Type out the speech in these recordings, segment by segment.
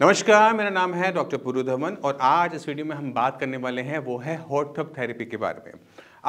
नमस्कार मेरा नाम है डॉक्टर पुरुधवन और आज इस वीडियो में हम बात करने वाले हैं वो है हॉट टब थेरेपी के बारे में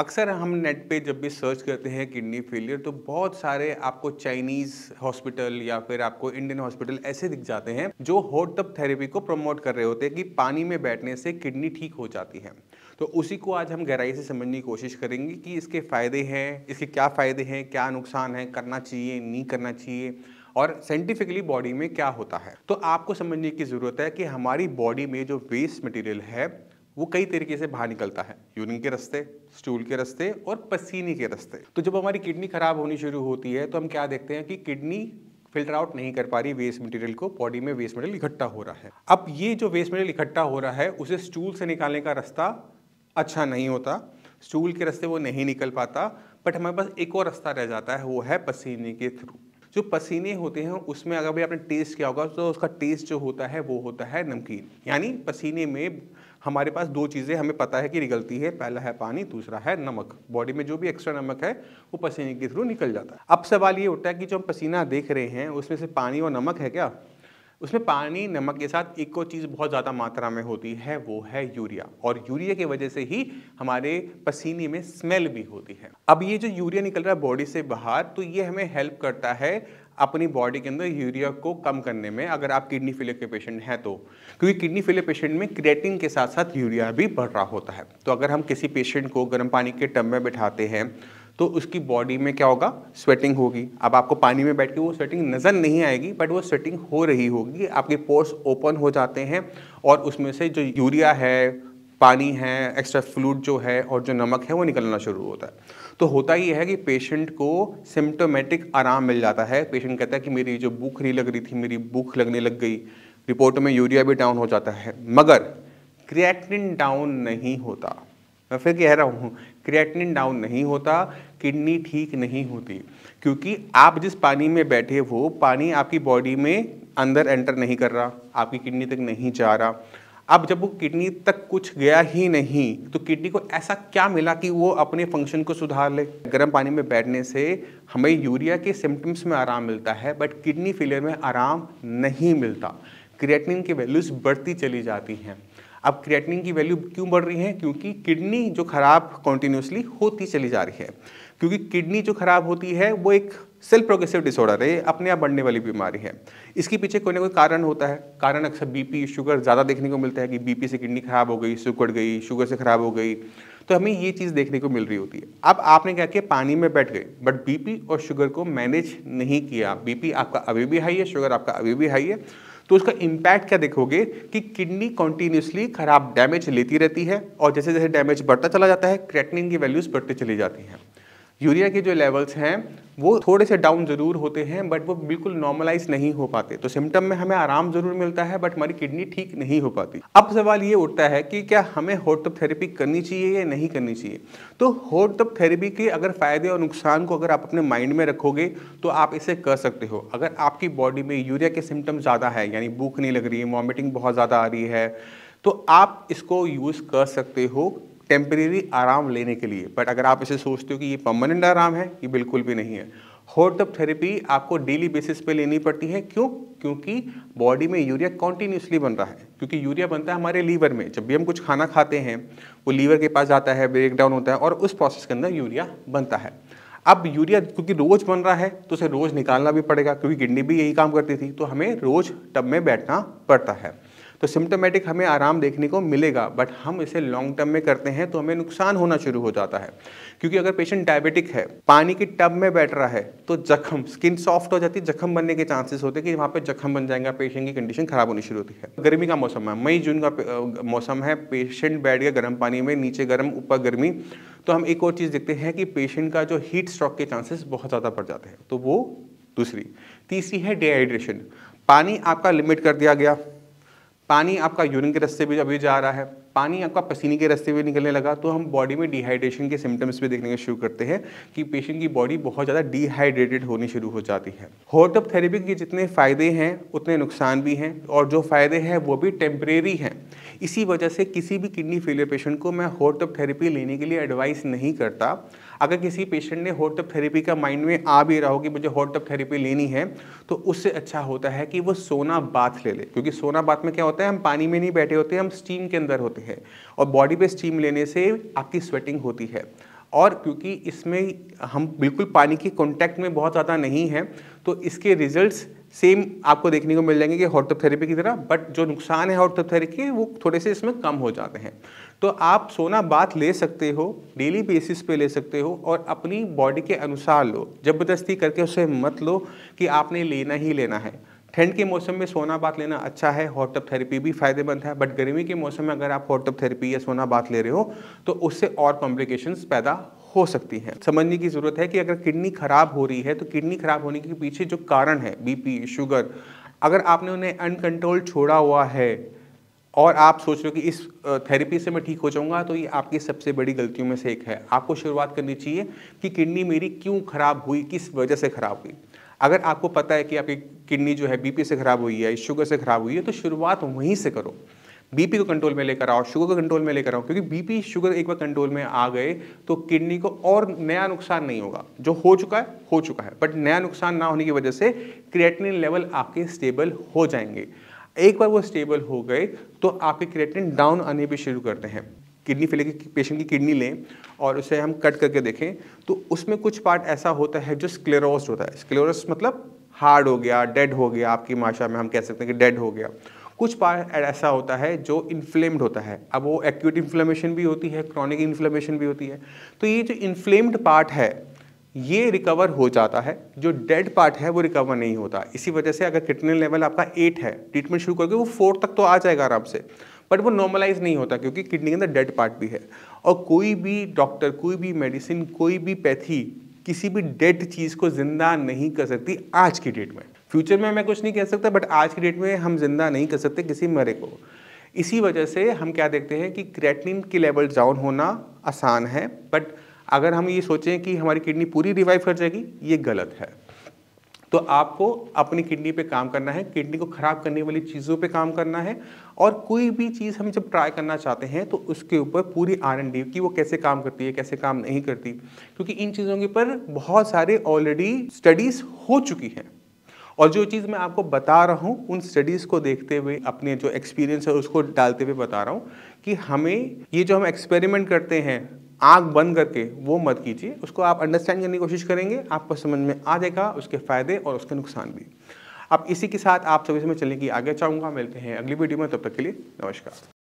अक्सर हम नेट पे जब भी सर्च करते हैं किडनी फेलियर तो बहुत सारे आपको चाइनीज़ हॉस्पिटल या फिर आपको इंडियन हॉस्पिटल ऐसे दिख जाते हैं जो हॉट टब थेरेपी को प्रमोट कर रहे होते हैं कि पानी में बैठने से किडनी ठीक हो जाती है तो उसी को आज हम गहराई से समझने की कोशिश करेंगे कि इसके फ़ायदे हैं इसके क्या फ़ायदे हैं क्या नुकसान है करना चाहिए नहीं करना चाहिए और साइंटिफिकली बॉडी में क्या होता है तो आपको समझने की ज़रूरत है कि हमारी बॉडी में जो वेस्ट मटेरियल है वो कई तरीके से बाहर निकलता है यूरिन के रस्ते स्टूल के रस्ते और पसीने के रस्ते तो जब हमारी किडनी खराब होनी शुरू होती है तो हम क्या देखते हैं कि किडनी फिल्टर आउट नहीं कर पा रही वेस्ट मटेरियल को बॉडी में वेस्ट मटेरियल इकट्ठा हो रहा है अब ये जो वेस्ट मटेरियल इकट्ठा हो रहा है उसे स्टूल से निकालने का रास्ता अच्छा नहीं होता स्टूल के रास्ते वो नहीं निकल पाता बट हमारे पास एक और रास्ता रह जाता है वो है पसीने के थ्रू जो पसीने होते हैं उसमें अगर भी आपने टेस्ट किया होगा तो उसका टेस्ट जो होता है वो होता है नमकीन यानी पसीने में हमारे पास दो चीज़ें हमें पता है कि निकलती है पहला है पानी दूसरा है नमक बॉडी में जो भी एक्स्ट्रा नमक है वो पसीने के थ्रू निकल जाता है अब सवाल ये उठता है कि जो हम पसीना देख रहे हैं उसमें से पानी और नमक है क्या उसमें पानी नमक के साथ एक और चीज़ बहुत ज़्यादा मात्रा में होती है वो है यूरिया और यूरिया की वजह से ही हमारे पसीने में स्मेल भी होती है अब ये जो यूरिया निकल रहा है बॉडी से बाहर तो ये हमें हेल्प करता है अपनी बॉडी के अंदर यूरिया को कम करने में अगर आप किडनी फेलियर के पेशेंट हैं तो क्योंकि किडनी फेलियर पेशेंट में क्रिएटिन के साथ साथ यूरिया भी बढ़ रहा होता है तो अगर हम किसी पेशेंट को गर्म पानी के टब में बैठाते हैं तो उसकी बॉडी में क्या होगा स्वेटिंग होगी अब आपको पानी में बैठ के वो स्वेटिंग नज़र नहीं आएगी बट वो स्वेटिंग हो रही होगी आपके पोर्स ओपन हो जाते हैं और उसमें से जो यूरिया है पानी है एक्स्ट्रा फ्लूड जो है और जो नमक है वो निकलना शुरू होता है तो होता ये है कि पेशेंट को सिम्टोमेटिक आराम मिल जाता है पेशेंट कहता है कि मेरी जो भूख नहीं लग रही थी मेरी भूख लगने लग गई रिपोर्ट में यूरिया भी डाउन हो जाता है मगर क्रिएटिन डाउन नहीं होता मैं फिर कह रहा हूँ क्रिएटिन डाउन नहीं होता किडनी ठीक नहीं होती क्योंकि आप जिस पानी में बैठे हो पानी आपकी बॉडी में अंदर एंटर नहीं कर रहा आपकी किडनी तक नहीं जा रहा अब जब वो किडनी तक कुछ गया ही नहीं तो किडनी को ऐसा क्या मिला कि वो अपने फंक्शन को सुधार ले गर्म पानी में बैठने से हमें यूरिया के सिम्टम्स में आराम मिलता है बट किडनी फेलियर में आराम नहीं मिलता क्रिएटिनिन की वैल्यूज़ बढ़ती चली जाती हैं अब क्रिएटिनिन की वैल्यू क्यों बढ़ रही है क्योंकि किडनी जो ख़राब कॉन्टीन्यूसली होती चली जा रही है क्योंकि किडनी जो ख़राब होती है वो एक सेल प्रोग्रेसिव डिसऑर्डर है अपने आप बढ़ने वाली बीमारी है इसके पीछे कोई ना कोई कारण होता है कारण अक्सर बीपी शुगर ज़्यादा देखने को मिलता है कि बीपी से किडनी ख़राब हो गई सुकड़ गई शुगर से ख़राब हो गई तो हमें ये चीज़ देखने को मिल रही होती है अब आपने क्या किया पानी में बैठ गए बट बीपी और शुगर को मैनेज नहीं किया बीपी आपका अभी भी हाई है शुगर आपका अभी भी हाई है तो उसका इम्पैक्ट क्या देखोगे कि किडनी कॉन्टीन्यूसली खराब डैमेज लेती रहती है और जैसे जैसे डैमेज बढ़ता चला जाता है क्रेटनिन की वैल्यूज़ बढ़ती चली जाती हैं यूरिया के जो लेवल्स हैं वो थोड़े से डाउन ज़रूर होते हैं बट वो बिल्कुल नॉर्मलाइज नहीं हो पाते तो सिम्टम में हमें आराम ज़रूर मिलता है बट हमारी किडनी ठीक नहीं हो पाती अब सवाल ये उठता है कि क्या हमें होट टप थेरेपी करनी चाहिए या नहीं करनी चाहिए तो होट टप थेरेपी के अगर फ़ायदे और नुकसान को अगर आप अपने माइंड में रखोगे तो आप इसे कर सकते हो अगर आपकी बॉडी में यूरिया के सिम्टम ज़्यादा है यानी भूख नहीं लग रही है वॉमिटिंग बहुत ज़्यादा आ रही है तो आप इसको यूज़ कर सकते हो टेम्परेरी आराम लेने के लिए बट अगर आप इसे सोचते हो कि ये परमानेंट आराम है ये बिल्कुल भी नहीं है हॉट अप थेरेपी आपको डेली बेसिस पे लेनी पड़ती है क्यों क्योंकि बॉडी में यूरिया कॉन्टीन्यूसली बन रहा है क्योंकि यूरिया बनता है हमारे लीवर में जब भी हम कुछ खाना खाते हैं वो लीवर के पास जाता है ब्रेक डाउन होता है और उस प्रोसेस के अंदर यूरिया बनता है अब यूरिया क्योंकि रोज़ बन रहा है तो उसे रोज़ निकालना भी पड़ेगा क्योंकि किडनी भी यही काम करती थी तो हमें रोज़ टब में बैठना पड़ता है तो सिम्टोमेटिक हमें आराम देखने को मिलेगा बट हम इसे लॉन्ग टर्म में करते हैं तो हमें नुकसान होना शुरू हो जाता है क्योंकि अगर पेशेंट डायबिटिक है पानी की टब में बैठ रहा है तो जख्म स्किन सॉफ्ट हो जाती है जख्म बनने के चांसेस होते हैं कि वहाँ पर जख्म बन जाएगा पेशेंट की कंडीशन खराब होनी शुरू होती है गर्मी का मौसम है मई जून का मौसम है पेशेंट बैठ गया गर्म पानी में नीचे गर्म ऊपर गर्मी तो हम एक और चीज़ देखते हैं कि पेशेंट का जो हीट स्ट्रॉक के चांसेस बहुत ज़्यादा बढ़ जाते हैं तो वो दूसरी तीसरी है डिहाइड्रेशन पानी आपका लिमिट कर दिया गया पानी आपका यूरिन के रस्ते भी अभी जा रहा है पानी आपका पसीने के रस्ते भी निकलने लगा तो हम बॉडी में डिहाइड्रेशन के सिम्टम्स भी देखने का शुरू करते हैं कि पेशेंट की बॉडी बहुत ज़्यादा डिहाइड्रेटेड होनी शुरू हो जाती है होटअप थेरेपी के जितने फ़ायदे हैं उतने नुकसान भी हैं और जो फ़ायदे हैं वो भी टेम्परेरी हैं इसी वजह से किसी भी किडनी फेलियर पेशेंट को मैं होटअप थेरेपी लेने के लिए एडवाइस नहीं करता अगर किसी पेशेंट ने हॉट टप थेरेपी का माइंड में आ भी रहा हो कि मुझे हॉट टप थेरेपी लेनी है तो उससे अच्छा होता है कि वो सोना बाथ ले ले क्योंकि सोना बाथ में क्या होता है हम पानी में नहीं बैठे होते हम स्टीम के अंदर होते हैं और बॉडी पे स्टीम लेने से आपकी स्वेटिंग होती है और क्योंकि इसमें हम बिल्कुल पानी के कॉन्टैक्ट में बहुत ज़्यादा नहीं है तो इसके रिजल्ट्स सेम आपको देखने को मिल जाएंगे कि हॉर्टोथेरेपी की तरह बट जो नुकसान है हॉर्टोथेरेपी के वो थोड़े से इसमें कम हो जाते हैं तो आप सोना बात ले सकते हो डेली बेसिस पे ले सकते हो और अपनी बॉडी के अनुसार लो ज़बरदस्ती करके उसे मत लो कि आपने लेना ही लेना है ठंड के मौसम में सोना बात लेना अच्छा है हॉट थेरेपी भी फायदेमंद है बट गर्मी के मौसम में अगर आप हॉट थेरेपी या सोना बात ले रहे हो तो उससे और कॉम्प्लिकेशंस पैदा हो सकती हैं समझने की ज़रूरत है कि अगर किडनी खराब हो रही है तो किडनी खराब होने के पीछे जो कारण है बीपी शुगर अगर आपने उन्हें अनकंट्रोल छोड़ा हुआ है और आप सोच रहे हो कि इस थेरेपी से मैं ठीक हो जाऊंगा तो ये आपकी सबसे बड़ी गलतियों में से एक है आपको शुरुआत करनी चाहिए कि किडनी मेरी क्यों खराब हुई किस वजह से खराब हुई अगर आपको पता है कि आपकी किडनी जो है बीपी से खराब हुई है शुगर से खराब हुई है तो शुरुआत वहीं से करो बीपी को कंट्रोल में लेकर आओ शुगर को कंट्रोल में लेकर आओ क्योंकि बीपी शुगर एक बार कंट्रोल में आ गए तो किडनी को और नया नुकसान नहीं होगा जो हो चुका है हो चुका है बट नया नुकसान ना होने की वजह से क्रिएटिन लेवल आपके स्टेबल हो जाएंगे एक बार वो स्टेबल हो गए तो आपके क्रिएटिन डाउन आने भी शुरू करते हैं किडनी फेलियर के पेशेंट की किडनी लें और उसे हम कट करके देखें तो उसमें कुछ पार्ट ऐसा होता है जो स्क्लेरोस होता है स्क्लेरोस मतलब हार्ड हो गया डेड हो गया आपकी भाषा में हम कह सकते हैं कि डेड हो गया कुछ पार्ट ऐसा होता है जो इन्फ्लेम्ड होता है अब वो एक्यूट इन्फ्लेमेशन भी होती है क्रॉनिक इन्फ्लेमेशन भी होती है तो ये जो इन्फ्लेम्ड पार्ट है ये रिकवर हो जाता है जो डेड पार्ट है वो रिकवर नहीं होता इसी वजह से अगर किडनी लेवल आपका एट है ट्रीटमेंट शुरू करके वो फोर तक तो आ जाएगा आराम से बट वो नॉर्मलाइज नहीं होता क्योंकि किडनी के अंदर डेड पार्ट भी है और कोई भी डॉक्टर कोई भी मेडिसिन कोई भी पैथी किसी भी डेड चीज़ को ज़िंदा नहीं कर सकती आज की डेट में फ्यूचर में मैं कुछ नहीं कह सकता बट आज की डेट में हम ज़िंदा नहीं कर सकते किसी मरे को इसी वजह से हम क्या देखते हैं कि क्रेटिन के लेवल डाउन होना आसान है बट अगर हम ये सोचें कि हमारी किडनी पूरी रिवाइव कर जाएगी ये गलत है तो आपको अपनी किडनी पे काम करना है किडनी को ख़राब करने वाली चीज़ों पे काम करना है और कोई भी चीज़ हम जब ट्राई करना चाहते हैं तो उसके ऊपर पूरी आर एंड डी की वो कैसे काम करती है कैसे काम नहीं करती क्योंकि इन चीज़ों के ऊपर बहुत सारे ऑलरेडी स्टडीज़ हो चुकी हैं और जो चीज़ मैं आपको बता रहा हूँ उन स्टडीज़ को देखते हुए अपने जो एक्सपीरियंस है उसको डालते हुए बता रहा हूँ कि हमें ये जो हम एक्सपेरिमेंट करते हैं आग बंद करके वो मत कीजिए उसको आप अंडरस्टैंड करने की कोशिश करेंगे आपको समझ में आ जाएगा उसके फ़ायदे और उसके नुकसान भी अब इसी के साथ आप सभी मैं चलने की आगे चाहूँगा मिलते हैं अगली वीडियो में तब तक के लिए नमस्कार